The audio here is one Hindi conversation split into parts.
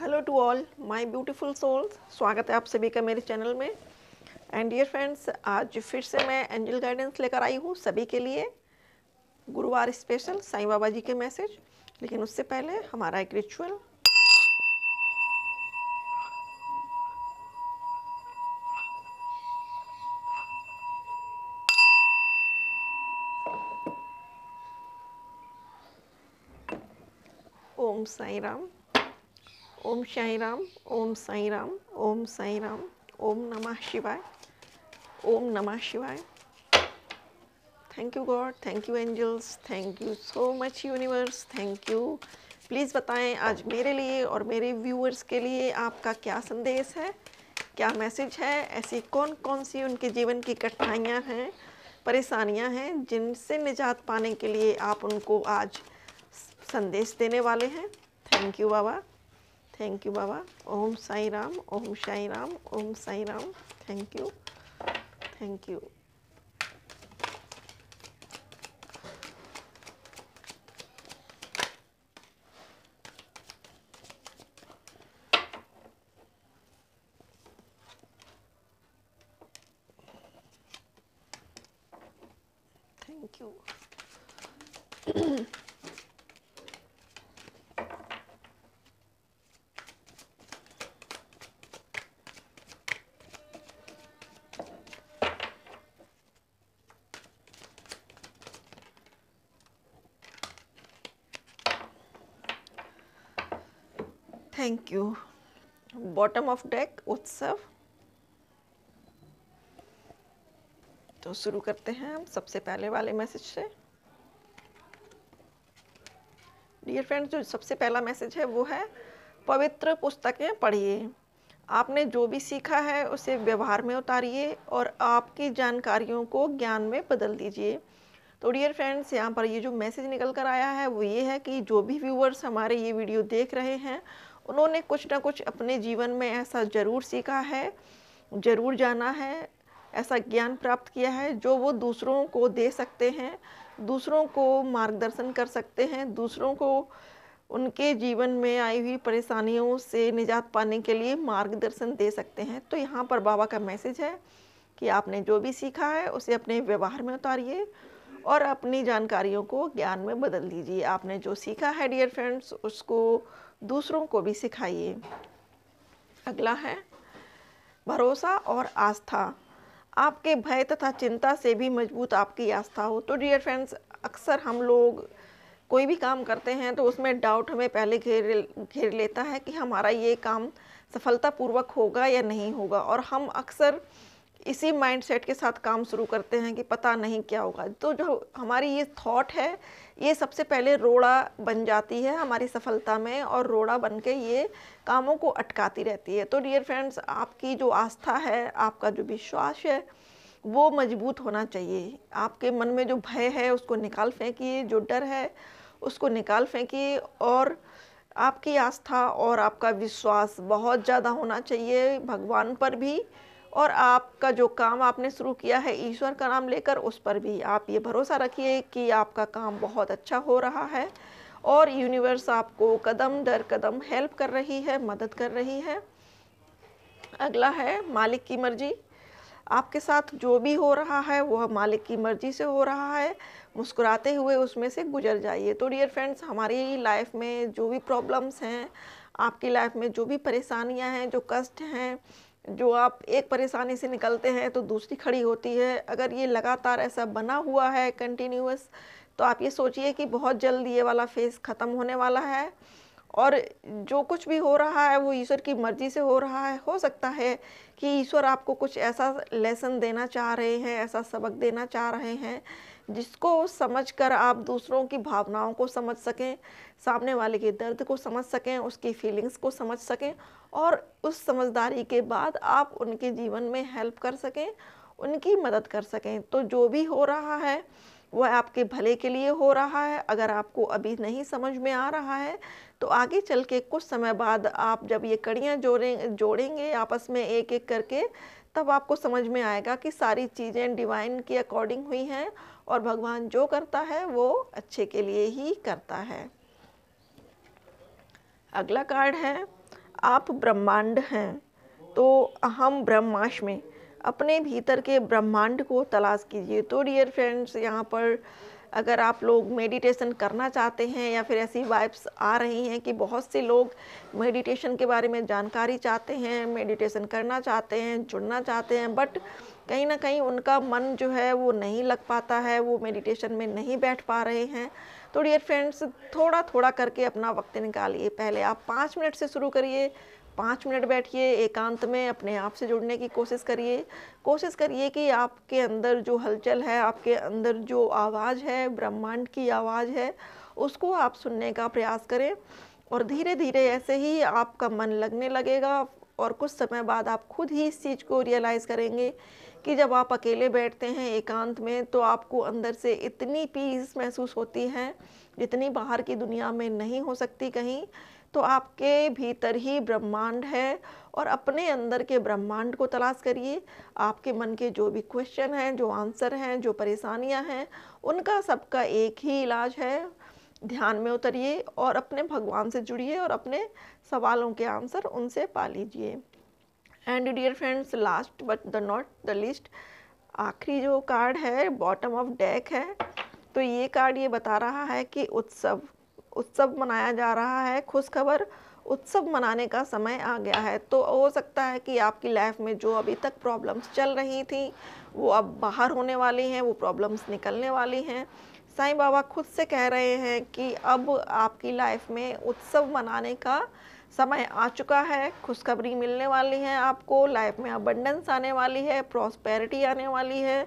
Hello to all my beautiful souls स्वागत है आप सभी का मेरे चैनल में एंड डियर फ्रेंड्स आज फिर से मैं एंजल गाइडेंस लेकर आई हूँ सभी के लिए गुरुवार स्पेशल साईं बाबा जी के मैसेज लेकिन उससे पहले हमारा एक रिचुअल ओम साई राम ओम साई राम ओम साई राम ओम साई राम ओम नमः शिवाय ओम नमः शिवाय thank you God thank you angels thank you so much universe thank you please बताएं आज मेरे लिए और मेरे व्यूअर्स के लिए आपका क्या संदेश है क्या मैसेज है ऐसी कौन कौन सी उनके जीवन की कठिनाइयाँ हैं परेशानियाँ हैं जिनसे निजात पाने के लिए आप उनको आज संदेश देने वाले हैं thank you Baba thank you Baba Om Sairam Om Sairam Om Sairam thank you thank you Thank you. Thank you bottom of deck उत्सव तो शुरू करते हैं हम सबसे पहले वाले मैसेज से डियर फ्रेंड्स जो सबसे पहला मैसेज है वो है पवित्र पुस्तकें पढ़िए आपने जो भी सीखा है उसे व्यवहार में उतारिए और आपकी जानकारियों को ज्ञान में बदल दीजिए तो डियर फ्रेंड्स यहाँ पर ये जो मैसेज निकल कर आया है वो ये है कि जो भी व्यूवर्स हमारे ये वीडियो देख रहे हैं उन्होंने कुछ ना कुछ अपने जीवन में ऐसा ज़रूर सीखा है ज़रूर जाना है ऐसा ज्ञान प्राप्त किया है जो वो दूसरों को दे सकते हैं दूसरों को मार्गदर्शन कर सकते हैं दूसरों को उनके जीवन में आई हुई परेशानियों से निजात पाने के लिए मार्गदर्शन दे सकते हैं तो यहाँ पर बाबा का मैसेज है कि आपने जो भी सीखा है उसे अपने व्यवहार में उतारिए और अपनी जानकारियों को ज्ञान में बदल दीजिए आपने जो सीखा है डियर फ्रेंड्स उसको दूसरों को भी सिखाइए अगला है भरोसा और आस्था आपके भय तथा चिंता से भी मजबूत आपकी आस्था हो तो डियर फ्रेंड्स अक्सर हम लोग कोई भी काम करते हैं तो उसमें डाउट हमें पहले घेर घेर लेता है कि हमारा ये काम सफलतापूर्वक होगा या नहीं होगा और हम अक्सर इसी माइंडसेट के साथ काम शुरू करते हैं कि पता नहीं क्या होगा तो जो हमारी ये थॉट है ये सबसे पहले रोड़ा बन जाती है हमारी सफलता में और रोड़ा बन के ये कामों को अटकाती रहती है तो डियर फ्रेंड्स आपकी जो आस्था है आपका जो विश्वास है वो मजबूत होना चाहिए आपके मन में जो भय है उसको निकाल फेंकिए जो डर है उसको निकाल फेंकिए और आपकी आस्था और आपका विश्वास बहुत ज़्यादा होना चाहिए भगवान पर भी और आपका जो काम आपने शुरू किया है ईश्वर का नाम लेकर उस पर भी आप ये भरोसा रखिए कि आपका काम बहुत अच्छा हो रहा है और यूनिवर्स आपको कदम दर कदम हेल्प कर रही है मदद कर रही है अगला है मालिक की मर्जी आपके साथ जो भी हो रहा है वह मालिक की मर्जी से हो रहा है मुस्कुराते हुए उसमें से गुजर जाइए तो डियर फ्रेंड्स हमारी लाइफ में जो भी प्रॉब्लम्स हैं आपकी लाइफ में जो भी परेशानियां हैं जो कष्ट हैं जो आप एक परेशानी से निकलते हैं तो दूसरी खड़ी होती है अगर ये लगातार ऐसा बना हुआ है कंटिन्यूस तो आप ये सोचिए कि बहुत जल्द ये वाला फेस ख़त्म होने वाला है और जो कुछ भी हो रहा है वो ईश्वर की मर्ज़ी से हो रहा है हो सकता है कि ईश्वर आपको कुछ ऐसा लेसन देना चाह रहे हैं ऐसा सबक देना चाह रहे हैं जिसको समझकर आप दूसरों की भावनाओं को समझ सकें सामने वाले के दर्द को समझ सकें उसकी फीलिंग्स को समझ सकें और उस समझदारी के बाद आप उनके जीवन में हेल्प कर सकें उनकी मदद कर सकें तो जो भी हो रहा है वह आपके भले के लिए हो रहा है अगर आपको अभी नहीं समझ में आ रहा है तो आगे चल के कुछ समय बाद आप जब ये कड़ियाँ जोड़ें जोड़ेंगे आपस में एक एक करके तब आपको समझ में आएगा कि सारी चीज़ें डिवाइन के अकॉर्डिंग हुई हैं और भगवान जो करता है वो अच्छे के लिए ही करता है अगला कार्ड है आप ब्रह्मांड हैं तो अहम में अपने भीतर के ब्रह्मांड को तलाश कीजिए तो डियर फ्रेंड्स यहाँ पर अगर आप लोग मेडिटेशन करना चाहते हैं या फिर ऐसी वाइब्स आ रही हैं कि बहुत से लोग मेडिटेशन के बारे में जानकारी चाहते हैं मेडिटेशन करना चाहते हैं जुड़ना चाहते हैं बट कहीं ना कहीं उनका मन जो है वो नहीं लग पाता है वो मेडिटेशन में नहीं बैठ पा रहे हैं तो डियर फ्रेंड्स थोड़ा थोड़ा करके अपना वक्त निकालिए पहले आप पाँच मिनट से शुरू करिए पाँच मिनट बैठिए एकांत में अपने आप से जुड़ने की कोशिश करिए कोशिश करिए कि आपके अंदर जो हलचल है आपके अंदर जो आवाज़ है ब्रह्मांड की आवाज़ है उसको आप सुनने का प्रयास करें और धीरे धीरे ऐसे ही आपका मन लगने लगेगा और कुछ समय बाद आप खुद ही इस चीज़ को रियलाइज़ करेंगे कि जब आप अकेले बैठते हैं एकांत में तो आपको अंदर से इतनी पीस महसूस होती है जितनी बाहर की दुनिया में नहीं हो सकती कहीं तो आपके भीतर ही ब्रह्मांड है और अपने अंदर के ब्रह्मांड को तलाश करिए आपके मन के जो भी क्वेश्चन हैं जो आंसर हैं जो परेशानियां हैं उनका सबका एक ही इलाज है ध्यान में उतरिए और अपने भगवान से जुड़िए और अपने सवालों के आंसर उनसे पा लीजिए and dear friends last but the not the least आखिरी जो कार्ड है बॉटम ऑफ डेक है तो ये कार्ड ये बता रहा है कि उत्सव उत्सव मनाया जा रहा है खुशखबर उत्सव मनाने का समय आ गया है तो हो सकता है कि आपकी लाइफ में जो अभी तक प्रॉब्लम्स चल रही थी वो अब बाहर होने वाली हैं वो प्रॉब्लम्स निकलने वाली हैं साईं बाबा खुद से कह रहे हैं कि अब आपकी लाइफ में उत्सव मनाने का समय आ चुका है खुशखबरी मिलने वाली है आपको लाइफ में अबंडेंस आने वाली है प्रॉस्पेरिटी आने वाली है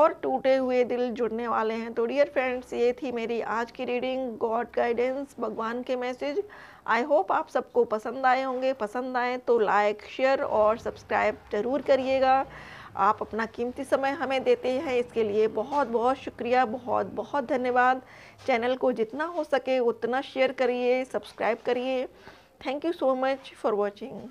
और टूटे हुए दिल जुड़ने वाले हैं तो डियर फ्रेंड्स ये थी मेरी आज की रीडिंग गॉड गाइडेंस भगवान के मैसेज आई होप आप सबको पसंद आए होंगे पसंद आए तो लाइक शेयर और सब्सक्राइब ज़रूर करिएगा आप अपना कीमती समय हमें देते हैं इसके लिए बहुत बहुत शुक्रिया बहुत बहुत धन्यवाद चैनल को जितना हो सके उतना शेयर करिए सब्सक्राइब करिए thank you so much for watching